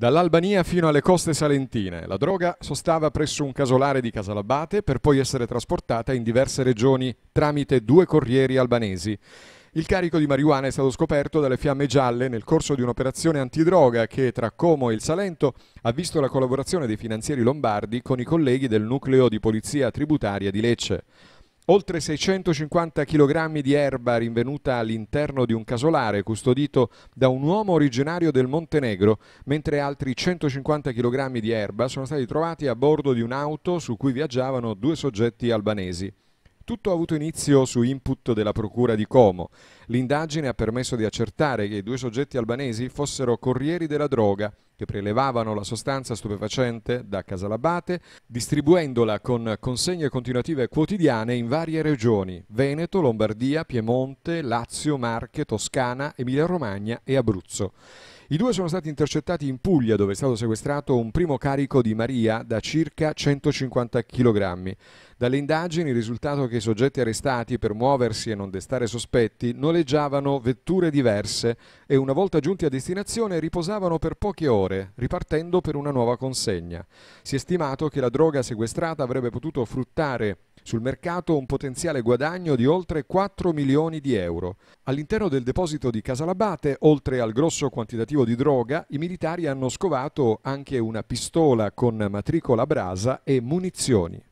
Dall'Albania fino alle coste salentine, la droga sostava presso un casolare di Casalabate per poi essere trasportata in diverse regioni tramite due corrieri albanesi. Il carico di marijuana è stato scoperto dalle fiamme gialle nel corso di un'operazione antidroga che tra Como e il Salento ha visto la collaborazione dei finanzieri lombardi con i colleghi del nucleo di polizia tributaria di Lecce. Oltre 650 kg di erba rinvenuta all'interno di un casolare custodito da un uomo originario del Montenegro, mentre altri 150 kg di erba sono stati trovati a bordo di un'auto su cui viaggiavano due soggetti albanesi. Tutto ha avuto inizio su input della Procura di Como. L'indagine ha permesso di accertare che i due soggetti albanesi fossero corrieri della droga che prelevavano la sostanza stupefacente da Casalabate, distribuendola con consegne continuative quotidiane in varie regioni, Veneto, Lombardia, Piemonte, Lazio, Marche, Toscana, Emilia-Romagna e Abruzzo. I due sono stati intercettati in Puglia dove è stato sequestrato un primo carico di Maria da circa 150 kg. Dalle indagini è risultato che i soggetti arrestati per muoversi e non destare sospetti noleggiavano vetture diverse e una volta giunti a destinazione riposavano per poche ore, ripartendo per una nuova consegna. Si è stimato che la droga sequestrata avrebbe potuto fruttare sul mercato un potenziale guadagno di oltre 4 milioni di euro. All'interno del deposito di Casalabate, oltre al grosso quantitativo di droga, i militari hanno scovato anche una pistola con matricola brasa e munizioni.